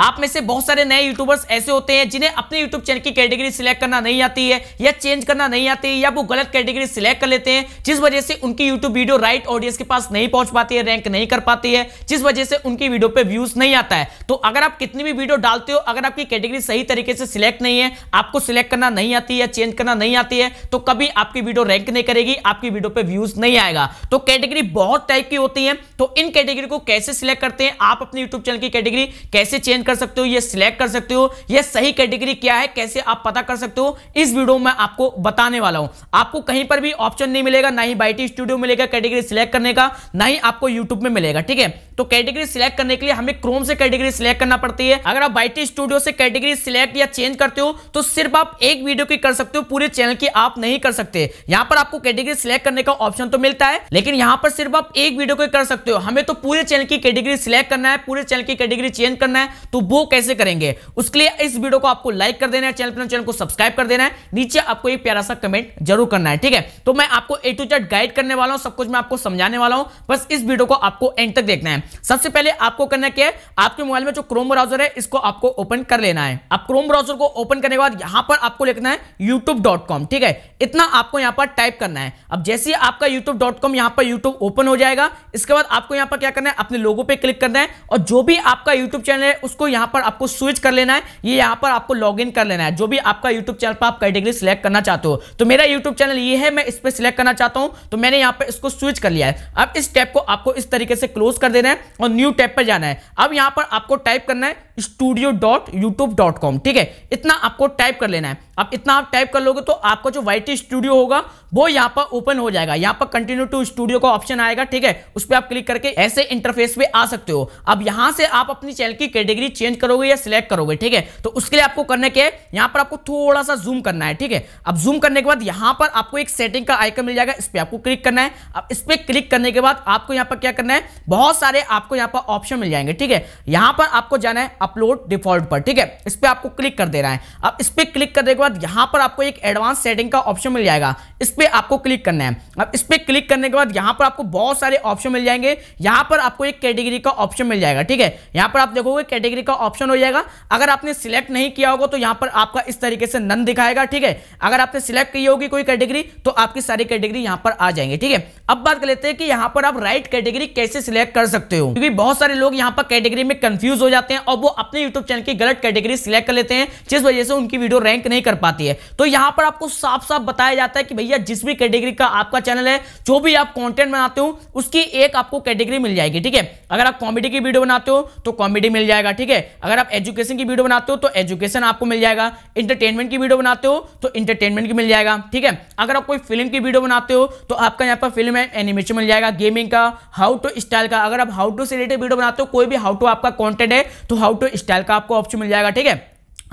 आप में से बहुत सारे नए यूट्यूबर्स ऐसे होते हैं जिन्हें अपने यूट्यूब चैनल की कैटेगरी सिलेक्ट करना नहीं आती है या चेंज करना नहीं आती है या वो गलत कैटेगरी सिलेक्ट कर लेते हैं जिस वजह से उनकी यूट्यूब वीडियो राइट ऑडियंस के पास नहीं पहुंच पाती है रैंक नहीं कर पाती है जिस वजह से उनकी वीडियो पे व्यूज नहीं आता है तो अगर आप कितनी भी वीडियो डालते हो अगर आपकी कैटेगरी सही तरीके से सिलेक्ट नहीं है आपको सिलेक्ट करना नहीं आती है चेंज करना नहीं आती है तो कभी आपकी वीडियो रैंक नहीं करेगी आपकी वीडियो पर व्यूज नहीं आएगा तो कैटेगरी बहुत टाइप की होती है तो इन कैटेगरी को कैसे सिलेक्ट करते हैं आप अपने यूट्यूब चैनल की कैटेगरी कैसे चेंज कर सकते हो ये सिलेक्ट कर सकते हो ये सही कैटेगरी क्या है कैसे आप पता कर सकते हो इस वीडियो में आपको बताने वाला हूं आपको कहीं पर भी ऑप्शन नहीं मिलेगा ना ही बाईटी स्टूडियो मिलेगा कैटेगरी सिलेक्ट करने का ना ही आपको यूट्यूब में मिलेगा ठीक है तो कैटेगरी सिलेक्ट करने के लिए हमें क्रोम से कैटेगरी सिलेक्ट करना पड़ती है अगर आप बाईटी स्टूडियो से कैटेगरी सिलेक्ट या चेंज करते हो तो सिर्फ आप एक वीडियो की कर सकते हो पूरे चैनल की आप नहीं कर सकते यहां पर आपको कैटेगरी सिलेक्ट करने का ऑप्शन तो मिलता है लेकिन यहां पर सिर्फ आप एक वीडियो को कर सकते हो हमें तो पूरे चैनल की कैटेगरी सिलेक्ट करना है पूरे चैनल की कैटेगरी चेंज करना है तो तो वो कैसे करेंगे उसके लिए इस वीडियो को आपको लाइक कर देना है चैनल पर चैनल को सब्सक्राइब कर देना है नीचे आपको एक प्यारा सा कमेंट जरूर करना है ठीक है तो मैं आपको ए टू चैट गाइड करने वाला हूँ सब कुछ मैं आपको समझाने वाला हूँ बस इस वीडियो को आपको एंड तक देखना है सबसे पहले आपको करना क्या है आपके मोबाइल में जो क्रोम ब्राउजर है इसको आपको ओपन कर लेना है आप क्रोम ब्राउजर को ओपन करने के बाद यहां पर आपको लिखना है यूट्यूब ठीक है इतना आपको यहां पर टाइप करना है अब जैसे ही आपका यूट्यूब यहां पर यूट्यूब ओपन हो जाएगा इसके बाद आपको यहां पर क्या करना है अपने लोगों पर क्लिक करना है और जो भी आपका यूट्यूब चैनल है उसको इसको यहां पर आपको स्विच कर लेना है ये यहां पर आपको लॉग इन कर लेना है जो भी आपका यूट्यूब चैनल पर आप कैटेगरी सिलेक्ट करना चाहते हो तो मेरा यूट्यूब चैनल ये है मैं इस पर सिलेक्ट करना चाहता हूं तो मैंने यहां पर इसको स्विच कर लिया है अब इस टैप को आपको इस तरीके से क्लोज कर देना है और न्यू टैप पर जाना है अब यहां पर आपको टाइप करना है studio dot YouTube dot com ठीक है इतना आपको टाइप कर लेना है अब इतना आप टाइप कर लोगे तो आपका जो वाई स्टूडियो होगा वो यहाँ पर ओपन हो जाएगा यहाँ पर कंटिन्यू टू स्टूडियो का ऑप्शन आएगा ठीक है उस पर आप क्लिक करके ऐसे इंटरफेस पे आ सकते हो अब यहाँ से आप अपनी चैनल की कैटेगरी चेंज करोगे या सिलेक्ट करोगे ठीक है तो उसके लिए आपको करने के यहाँ पर आपको थोड़ा सा जूम करना है ठीक है अब जूम करने के बाद यहाँ पर आपको एक सेटिंग का आइकन मिल जाएगा इस पर आपको क्लिक करना है अब इस पर क्लिक करने के बाद आपको यहाँ पर क्या करना है बहुत सारे आपको यहाँ पर ऑप्शन मिल जाएंगे ठीक है यहाँ पर आपको जाना है अपलोड डिफॉल्ट पर ठीक है इस पर आपको क्लिक कर दे रहा है अब इस पर क्लिक करने के बाद यहाँ पर आपको एक एडवांस सेटिंग का ऑप्शन मिल जाएगा इस पर आपको क्लिक करना है अब इस पर क्लिक करने के बाद यहाँ पर आपको बहुत सारे ऑप्शन मिल जाएंगे यहाँ पर आपको एक कैटेगरी का ऑप्शन मिल जाएगा ठीक है यहाँ पर आप देखोगे कैटेगरी का ऑप्शन हो जाएगा अगर आपने सिलेक्ट नहीं किया होगा तो यहाँ पर आपका इस तरीके से नन दिखाएगा ठीक है अगर आपने सिलेक्ट की होगी कोई कैटेगरी तो आपकी सारी कैटेगरी यहाँ पर आ जाएंगे ठीक है अब बात कर लेते हैं कि यहाँ पर आप राइट कैटेगरी कैसे सिलेक्ट कर सकते हो क्योंकि बहुत सारे लोग यहाँ पर कैटेगरी में कंफ्यूज हो जाते हैं और वो अपने यूट्यूब चैनल की गलत कैटेगरी सिलेक्ट कर लेते हैं जिस वजह से उनकी वीडियो रैंक नहीं कर पाती है तो यहां पर आपको साफ साफ बताया जाता है कि भैया जिस भी कैटेगरी का आपका चैनल है जो भी आप कॉन्टेंट बनाते हो उसकी एक आपको कैटेगरी मिल जाएगी ठीक है अगर आप कॉमेडी की वीडियो बनाते हो तो कॉमेडी मिल जाएगा ठीक है अगर आप एजुकेशन की वीडियो बनाते हो तो एजुकेशन आपको मिल जाएगा इंटरटेनमेंट की वीडियो बनाते हो तो इंटरटेनमेंट की मिल जाएगा ठीक है अगर आप कोई फिल्म की वीडियो बनाते हो तो आपका यहाँ पर फिल्म है एनिमेशन मिल जाएगा गेमिंग का हाउ टू स्टाइल का अगर आप हाउ टू से रिलेटेड वीडियो बनाते हो कोई भी हाउ टू आपका कॉन्टेंट है तो हाउ फोटो स्टाइल का आपको ऑप्शन मिल जाएगा ठीक है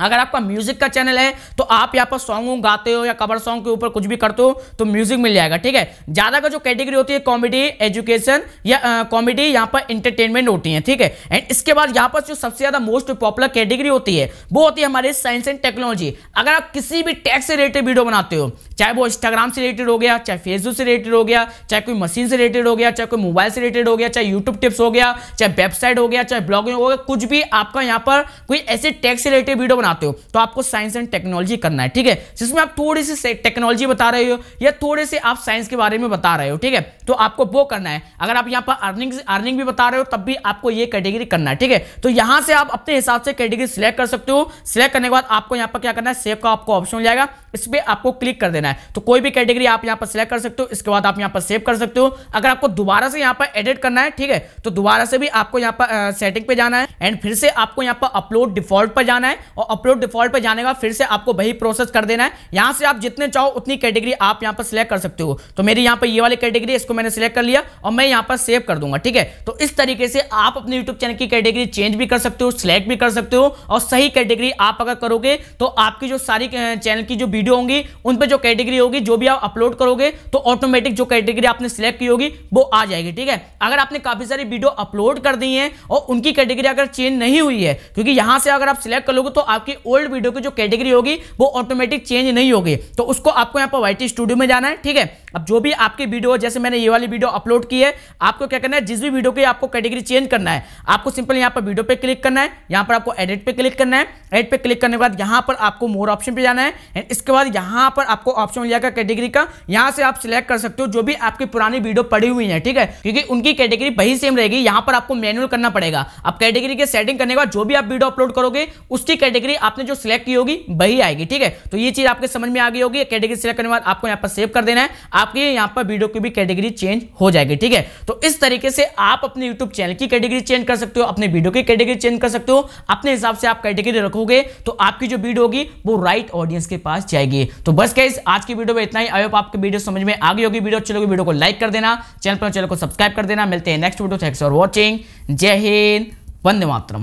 अगर आपका म्यूजिक का चैनल है तो आप यहाँ पर सॉन्ग गाते हो या कवर सॉन्ग के ऊपर कुछ भी करते हो तो म्यूजिक मिल जाएगा ठीक है ज्यादा का जो कैटेगरी होती है कॉमेडी एजुकेशन या कॉमेडी यहाँ पर इंटरटेनमेंट होती है ठीक है एंड इसके बाद यहाँ पर जो सबसे ज्यादा मोस्ट पॉपुलर कैटेगरी होती है वो होती है हमारे साइंस एंड टेक्नोलॉजी अगर आप किसी भी टैक्स से रिलेटेड वीडियो बनाते हो चाहे वो इंस्टाग्राम से रिलेटेड हो गया चाहे फेसबुक से रिलेटेड हो गया चाहे कोई मशीन से रिलेटेड हो गया चाहे कोई मोबाइल से रिलेटेड हो गया चाहे यूट्यूब टिप्स हो गया चाहे वेबसाइट हो गया चाहे ब्लॉगिंग हो गया कुछ भी आपका यहाँ पर कोई ऐसे टैक्स से रिलेटेड वीडियो बनाते हो तो आपको साइंस एंड टेक्नोलॉजी करना है ठीक है जिसमें आप थोड़ी सी टेक्नोलॉजी बता रहे हो या थोड़े से आप साइंस के बारे में बता रहे हो ठीक है तो आपको वो करना है अगर आप यहाँ पर अर्निंग अर्निंग भी बता रहे हो तब भी आपको ये कैटेगरी करना है ठीक है तो यहाँ से आप अपने हिसाब से कैटेगरी सिलेक्ट कर सकते हो सिलेक्ट करने के बाद आपको यहाँ पर क्या करना है सेव का आपको ऑप्शन जाएगा इस पर आपको क्लिक कर देना है तो कोई भी कैटेगरी आप यहाँ पर सिलेक्ट कर सकते हो इसके बाद आप यहाँ पर सेव कर सकते हो अगर आपको दोबारा से यहाँ पर एडिट करना है ठीक है तो दोबारा से भी आपको यहाँ पर सेटिंग पे जाना है एंड फिर से आपको यहाँ पर अपलोड डिफॉल्ट पर जाना है और अपलोड डिफॉल्ट पर जाने का फिर से आपको वही प्रोसेस कर देना है यहां से आप जितने चाहो उतनी कैटेगरी आप यहां पर सिलेक्ट कर सकते हो तो मेरी यहां पर ये वाली कैटेगरी इसको मैंने सिलेक्ट कर लिया और मैं यहां पर सेव कर दूंगा ठीक है तो इस तरीके से आप अपने यूट्यूब चैनल की कैटेगरी चेंज भी कर सकते हो सिलेक्ट भी कर सकते हो और सही कैटेगरी आप अगर करोगे तो आपकी जो सारी चैनल की जो वीडियो होंगी उन पर जो कैटेगरी होगी जो भी आप अपलोड करोगे तो ऑटोमेटिक जो कैटेगरी आपने सिलेक्ट की होगी वो आ जाएगी ठीक है अगर आपने काफी सारी वीडियो अपलोड कर दी है और उनकी कैटेगरी अगर चेंज नहीं हुई है क्योंकि यहां से अगर आप सिलेक्ट कर लोगे तो आप आपके ओल्ड वीडियो की जो कैटेगरी होगी वो ऑटोमेटिक चेंज नहीं होगी तो उसको आपको यहाँ पर वाई स्टूडियो में जाना है ठीक है अब जो भी आपकी वीडियो जैसे मैंने ये वाली वीडियो अपलोड की है आपको क्या करना है जिस भी वीडियो की आपको कैटेगरी चेंज करना है आपको सिंपल यहाँ पर वीडियो पे क्लिक करना है यहाँ पर आपको एडिट पे क्लिक करना है एडिट पे क्लिक करने के बाद यहाँ पर आपको मोर ऑप्शन पे जाना है एंड इसके बाद यहाँ पर आपको ऑप्शन मिल जाएगा कैटेगरी का यहाँ से आप सिलेक्ट कर सकते हो जो भी आपकी पुरानी वीडियो पड़ी हुई है ठीक है क्योंकि उनकी कैटेगरी वही सेम रहेगी यहाँ पर आपको मैनुअल करना पड़ेगा अब कैटेगरी के सेटिंग करने के बाद जो भी आप वीडियो अपलोड करोगे उसकी कैटेगरी कैटेगरी आपने जो सिलेक्ट की होगी वही आएगी ठीक है तो ये चीज आपके समझ में आ गई होगी कैटेगरी सिलेक्ट करने बाद आपको यहाँ पर सेव कर देना है आपके यहाँ पर वीडियो की भी कैटेगरी चेंज हो जाएगी ठीक है तो इस तरीके से आप अपने यूट्यूब चैनल की कैटेगरी चेंज कर सकते हो अपने वीडियो की कैटेगरी चेंज कर सकते हो अपने हिसाब से आप कैटेगरी रखोगे तो आपकी जो वीडियो होगी वो राइट ऑडियंस के पास जाएगी तो बस कैस आज की वीडियो में इतना ही आयोप आपकी वीडियो समझ में आ गई होगी वीडियो अच्छी लगी वीडियो को लाइक कर देना चैनल पर चैनल को सब्सक्राइब कर देना मिलते हैं next video thanks for watching जय हिंद वंदे मातरम